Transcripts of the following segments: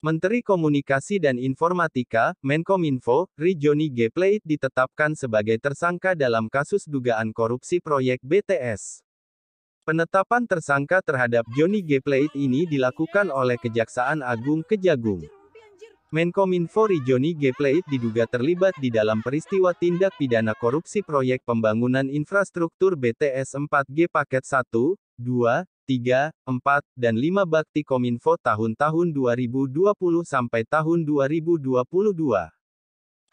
Menteri Komunikasi dan Informatika, Menkominfo, Rijoni G. Pleit ditetapkan sebagai tersangka dalam kasus dugaan korupsi proyek BTS. Penetapan tersangka terhadap Joni G. Pleit ini dilakukan oleh Kejaksaan Agung Kejagung. Menkominfo Rijoni G. Pleit diduga terlibat di dalam peristiwa tindak pidana korupsi proyek pembangunan infrastruktur BTS 4G paket 1, 2, 3, 4, dan 5 Bakti Kominfo tahun-tahun 2020 sampai tahun 2022.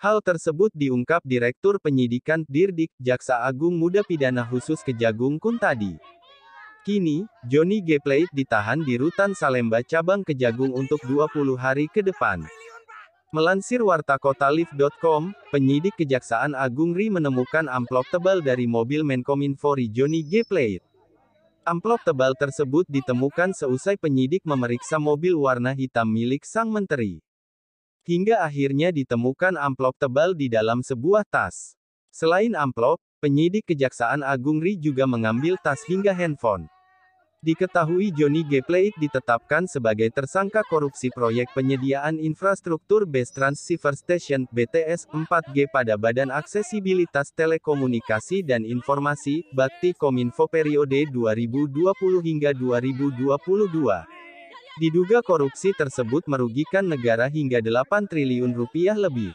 Hal tersebut diungkap Direktur Penyidikan Dirdik Jaksa Agung Muda Pidana Khusus Kejagung Kuntadi. Kini, Johnny G. Plate ditahan di Rutan Salemba Cabang Kejagung untuk 20 hari ke depan. Melansir wartakotalif.com, penyidik Kejaksaan Agung RI menemukan amplop tebal dari mobil Menkominfo Johnny G. Plate. Amplop tebal tersebut ditemukan seusai penyidik memeriksa mobil warna hitam milik sang menteri. Hingga akhirnya ditemukan amplop tebal di dalam sebuah tas. Selain amplop, penyidik Kejaksaan Agung RI juga mengambil tas hingga handphone. Diketahui Johnny G. Plate ditetapkan sebagai tersangka korupsi proyek penyediaan infrastruktur Base transceiver Station BTS 4G pada Badan Aksesibilitas Telekomunikasi dan Informasi Bakti Kominfo periode 2020 hingga 2022. Diduga korupsi tersebut merugikan negara hingga 8 triliun rupiah lebih.